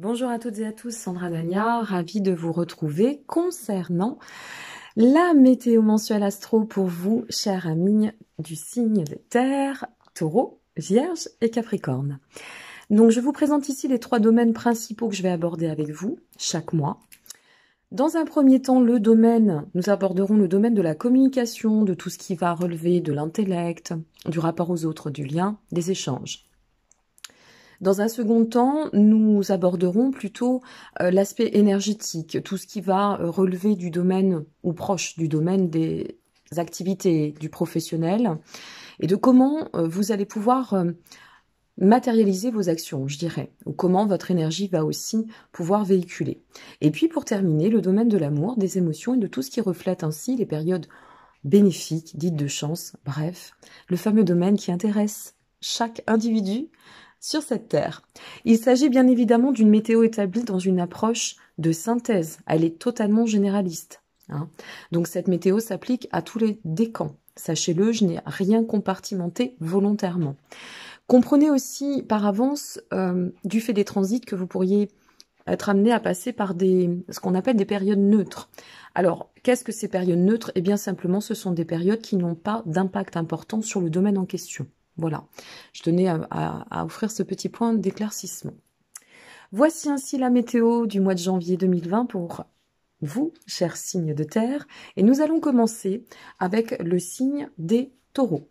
Bonjour à toutes et à tous, Sandra Dania, ravie de vous retrouver concernant la météo mensuelle astro pour vous, chers amis du signe des terres, taureau, vierge et capricorne. Donc je vous présente ici les trois domaines principaux que je vais aborder avec vous chaque mois. Dans un premier temps, le domaine, nous aborderons le domaine de la communication, de tout ce qui va relever de l'intellect, du rapport aux autres, du lien, des échanges. Dans un second temps, nous aborderons plutôt euh, l'aspect énergétique, tout ce qui va euh, relever du domaine ou proche du domaine des activités du professionnel et de comment euh, vous allez pouvoir matérialiser vos actions, je dirais, ou comment votre énergie va aussi pouvoir véhiculer. Et puis pour terminer, le domaine de l'amour, des émotions et de tout ce qui reflète ainsi les périodes bénéfiques, dites de chance, bref, le fameux domaine qui intéresse chaque individu sur cette Terre. Il s'agit bien évidemment d'une météo établie dans une approche de synthèse. Elle est totalement généraliste. Hein. Donc cette météo s'applique à tous les décans. Sachez-le, je n'ai rien compartimenté volontairement. Comprenez aussi par avance euh, du fait des transits que vous pourriez être amené à passer par des ce qu'on appelle des périodes neutres. Alors, qu'est-ce que ces périodes neutres Eh bien simplement, ce sont des périodes qui n'ont pas d'impact important sur le domaine en question. Voilà, je tenais à, offrir ce petit point d'éclaircissement. Voici ainsi la météo du mois de janvier 2020 pour vous, chers signes de terre, et nous allons commencer avec le signe des taureaux.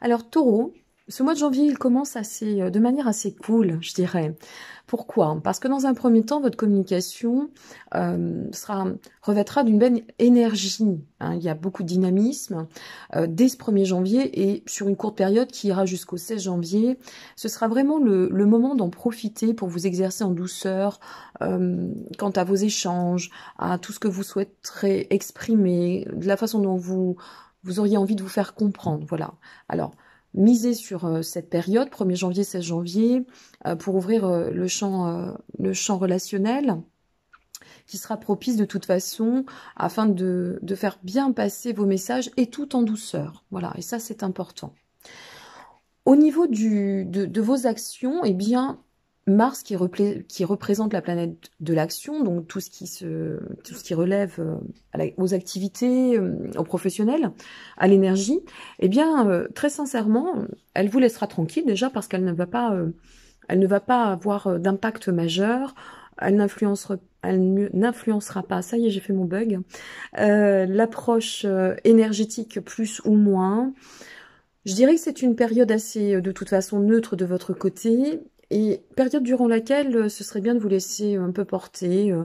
Alors taureau, ce mois de janvier, il commence assez, euh, de manière assez cool, je dirais. Pourquoi Parce que dans un premier temps, votre communication euh, sera, revêtra d'une belle énergie. Hein. Il y a beaucoup de dynamisme. Euh, dès ce 1er janvier et sur une courte période qui ira jusqu'au 16 janvier, ce sera vraiment le, moment d'en profiter pour vous exercer en douceur euh, quant à vos échanges, à tout ce que vous souhaiterez exprimer, de la façon dont vous, vous auriez envie de vous faire comprendre. Voilà. Alors, miser sur euh, cette période, 1er janvier, 16 janvier, euh, pour ouvrir euh, le, champ, le champ relationnel qui sera propice de toute façon afin de, de faire bien passer vos messages et tout en douceur. Voilà, et ça c'est important. Au niveau du, de, de, vos actions, eh bien, Mars qui, représente la planète de l'action, donc tout ce qui, se, tout ce qui relève euh, aux activités, euh, aux professionnels, à l'énergie, eh bien, euh, très sincèrement, elle vous laissera tranquille déjà parce qu'elle ne va pas, elle ne va pas avoir d'impact majeur, elle n'influencera elle n'influencera pas, ça y est j'ai fait mon bug, l'approche énergétique plus ou moins, je dirais que c'est une période assez, de toute façon, neutre de votre côté et période durant laquelle euh, ce serait bien de vous laisser un peu porter, euh,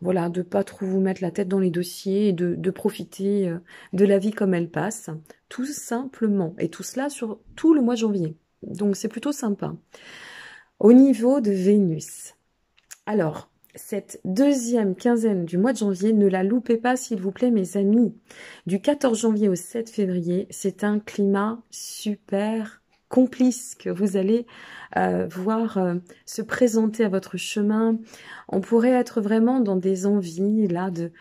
voilà, de pas trop vous mettre la tête dans les dossiers et de, profiter euh, de la vie comme elle passe, tout simplement. Et tout cela sur tout le mois de janvier. Donc c'est plutôt sympa. Au niveau de Vénus, alors cette deuxième quinzaine du mois de janvier, ne la loupez pas s'il vous plaît mes amis. Du 14 janvier au 7 février, c'est un climat super complices que vous allez euh, voir euh, se présenter à votre chemin. On pourrait être vraiment dans des envies là de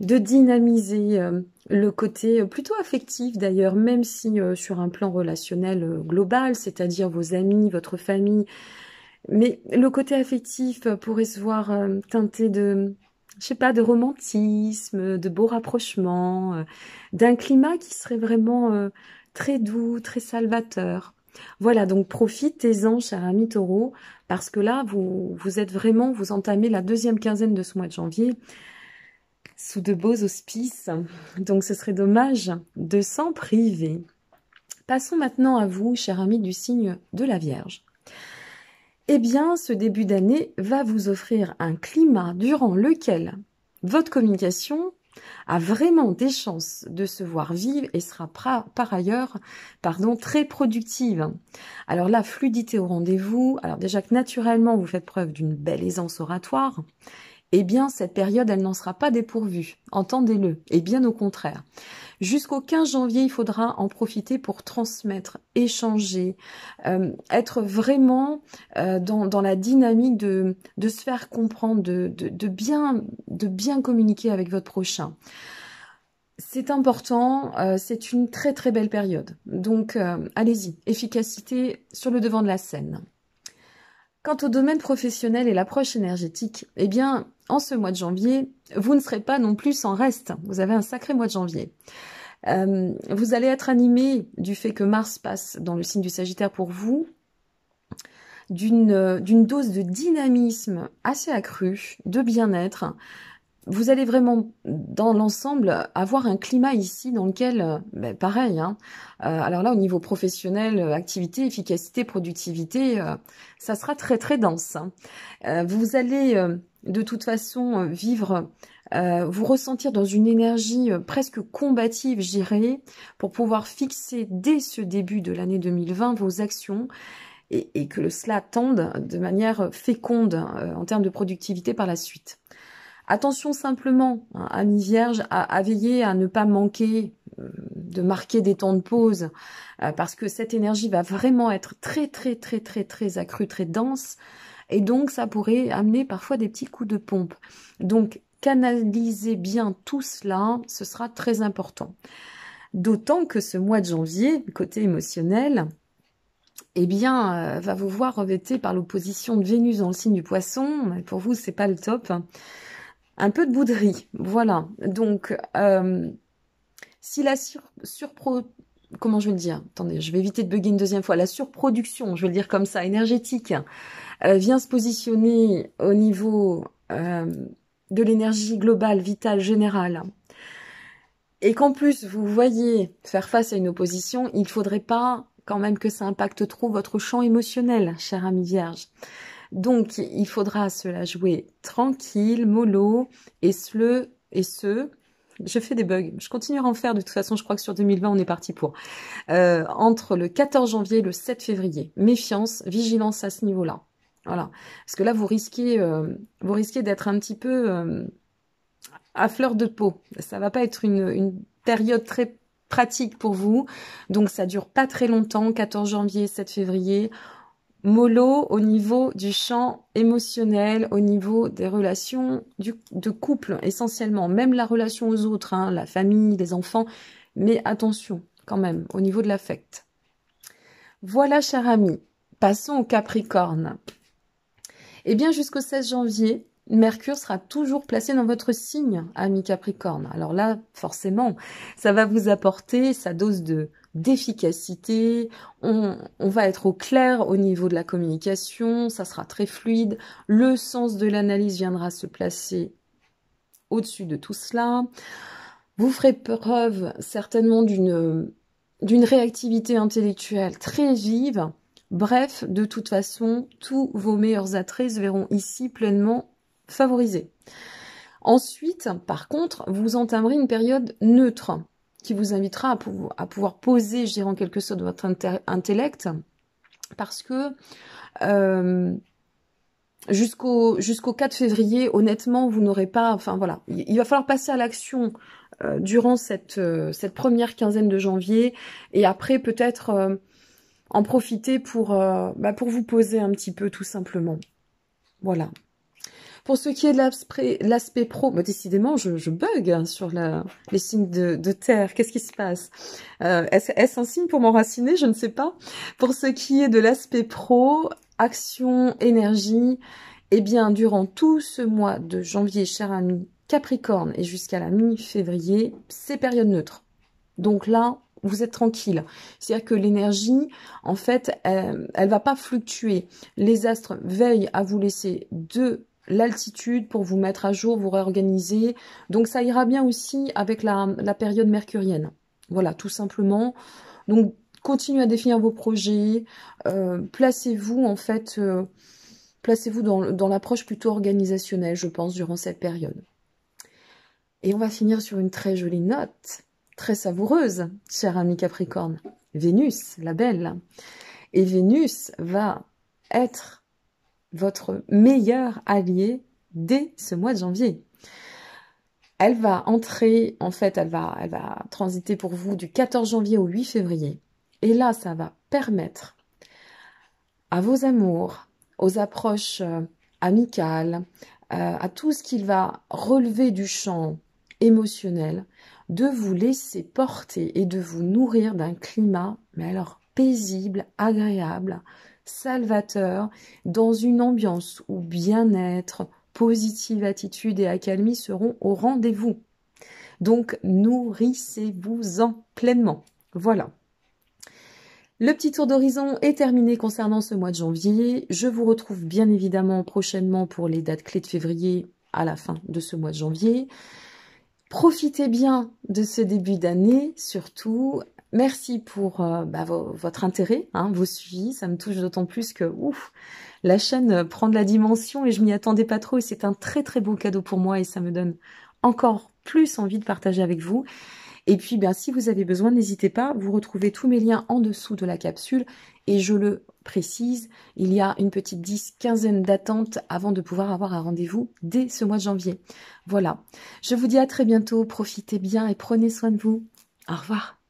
de dynamiser euh, le côté plutôt affectif d'ailleurs, même si sur un plan relationnel global, c'est-à-dire vos amis, votre famille, mais le côté affectif pourrait se voir teinté de je sais pas, de romantisme, de beaux rapprochements, d'un climat qui serait vraiment très doux, très salvateur. Voilà, donc profitez-en, cher ami taureau, parce que là, vous, vous êtes vraiment, vous entamez la deuxième quinzaine de ce mois de janvier sous de beaux auspices. Donc ce serait dommage de s'en priver. Passons maintenant à vous, cher ami du signe de la Vierge. Eh bien, ce début d'année va vous offrir un climat durant lequel votre communication a vraiment des chances de se voir vivre et sera par ailleurs pardon, très productive. Alors la fluidité au rendez-vous, alors déjà que naturellement vous faites preuve d'une belle aisance oratoire eh bien cette période, elle n'en sera pas dépourvue, entendez-le, et bien au contraire. Jusqu'au 15 janvier, il faudra en profiter pour transmettre, échanger, euh, être vraiment euh, dans, la dynamique de, se faire comprendre, de, bien, de bien communiquer avec votre prochain c'est important, euh, c'est une très très belle période. Donc allez-y, efficacité sur le devant de la scène. Quant au domaine professionnel et l'approche énergétique, eh bien, en ce mois de janvier, vous ne serez pas non plus sans reste. Vous avez un sacré mois de janvier. Euh, vous allez être animé du fait que Mars passe dans le signe du Sagittaire pour vous, d'une euh, dose de dynamisme assez accrue, de bien-être, vous allez vraiment, dans l'ensemble, avoir un climat ici dans lequel, euh, ben, pareil, hein, euh, alors là au niveau professionnel, euh, activité, efficacité, productivité, ça sera très très dense. Hein. vous allez de toute façon vivre, vous ressentir dans une énergie presque combative, j'irai, pour pouvoir fixer dès ce début de l'année 2020 vos actions et, et que cela tende de manière féconde en termes de productivité par la suite. Attention simplement, hein, amis vierges, à, veiller à ne pas manquer euh, de marquer des temps de pause, euh, parce que cette énergie va vraiment être très très très très très accrue, très dense, et donc ça pourrait amener parfois des petits coups de pompe. Donc canalisez bien tout cela, ce sera très important. D'autant que ce mois de janvier, côté émotionnel, eh bien, euh, va vous voir revêté par l'opposition de Vénus dans le signe du poisson. Pour vous, c'est pas le top. Hein un peu de bouderie, voilà. Donc, euh, si la sur, Comment je vais le dire Attendez, je vais éviter de bugger une deuxième fois. La surproduction, je vais le dire comme ça, énergétique, euh, vient se positionner au niveau euh, de l'énergie globale, vitale, générale. Et qu'en plus, vous voyez faire face à une opposition, il ne faudrait pas quand même que ça impacte trop votre champ émotionnel, cher ami vierge. Donc, il faudra cela jouer tranquille, mollo, et ce, et ce, je fais des bugs. Je continuerai à en faire. De toute façon, je crois que sur 2020, on est parti pour. Euh, entre le 14 janvier et le 7 février. Méfiance, vigilance à ce niveau-là. Voilà. Parce que là, vous risquez, euh, vous risquez d'être un petit peu euh, à fleur de peau. Ça va pas être une, une période très pratique pour vous. Donc, ça dure pas très longtemps. 14 janvier, 7 février Molo au niveau du champ émotionnel, au niveau des relations de couple essentiellement, même la relation aux autres, hein, la famille, les enfants, mais attention quand même au niveau de l'affect. Voilà, cher ami, passons au Capricorne. Eh bien, jusqu'au 16 janvier, Mercure sera toujours placé dans votre signe, ami Capricorne. Alors là, forcément, ça va vous apporter sa dose de d'efficacité, on, va être au clair au niveau de la communication, ça sera très fluide, le sens de l'analyse viendra se placer au-dessus de tout cela. Vous ferez preuve certainement d'une réactivité intellectuelle très vive. Bref, de toute façon, tous vos meilleurs attraits se verront ici pleinement favorisés. Ensuite, par contre, vous entamerez une période neutre qui vous invitera à, pouvoir poser, je dirais en quelque sorte, votre intellect, parce que euh, jusqu'au jusqu'au 4 février, honnêtement, vous n'aurez pas. Enfin voilà, il va falloir passer à l'action euh, durant cette euh, cette première quinzaine de janvier, et après peut-être en profiter pour bah, pour vous poser un petit peu tout simplement. Voilà. Pour ce qui est de l'aspect pro, bah, décidément, je, bug hein, sur les signes de, terre. Qu'est-ce qui se passe euh, Est-ce un signe pour m'enraciner Je ne sais pas. Pour ce qui est de l'aspect pro, action, énergie, eh bien, durant tout ce mois de janvier, cher ami Capricorne, et jusqu'à la mi-février, c'est période neutre. Donc là, vous êtes tranquille. C'est-à-dire que l'énergie, en fait, elle, ne va pas fluctuer. Les astres veillent à vous laisser deux l'altitude pour vous mettre à jour, vous réorganiser. Donc ça ira bien aussi avec la, période mercurienne. Voilà, tout simplement. Donc continuez à définir vos projets, euh, placez-vous en fait, euh, placez-vous dans, dans l'approche plutôt organisationnelle, je pense, durant cette période. Et on va finir sur une très jolie note, très savoureuse, cher ami Capricorne. Vénus, la belle. Et Vénus va être votre meilleur allié dès ce mois de janvier. Elle va entrer, en fait, elle va, elle va transiter pour vous du 14 janvier au 8 février. Et là, ça va permettre à vos amours, aux approches euh, amicales, euh, à tout ce qu'il va relever du champ émotionnel, de vous laisser porter et de vous nourrir d'un climat, mais alors paisible, agréable, salvateur, dans une ambiance où bien-être, positive attitude et accalmie seront au rendez-vous. Donc nourrissez-vous-en pleinement. Voilà. Le petit tour d'horizon est terminé concernant ce mois de janvier. Je vous retrouve bien évidemment prochainement pour les dates clés de février à la fin de ce mois de janvier. Profitez bien de ce début d'année, surtout Merci pour euh, bah, votre intérêt, hein, vos suivis. Ça me touche d'autant plus que ouf, la chaîne euh, prend de la dimension et je m'y attendais pas trop. Et c'est un très très beau cadeau pour moi et ça me donne encore plus envie de partager avec vous. Et puis, ben, si vous avez besoin, n'hésitez pas. Vous retrouvez tous mes liens en dessous de la capsule. Et je le précise, il y a une petite dix, quinzaine d'attentes avant de pouvoir avoir un rendez-vous dès ce mois de janvier. Voilà. Je vous dis à très bientôt. Profitez bien et prenez soin de vous. Au revoir.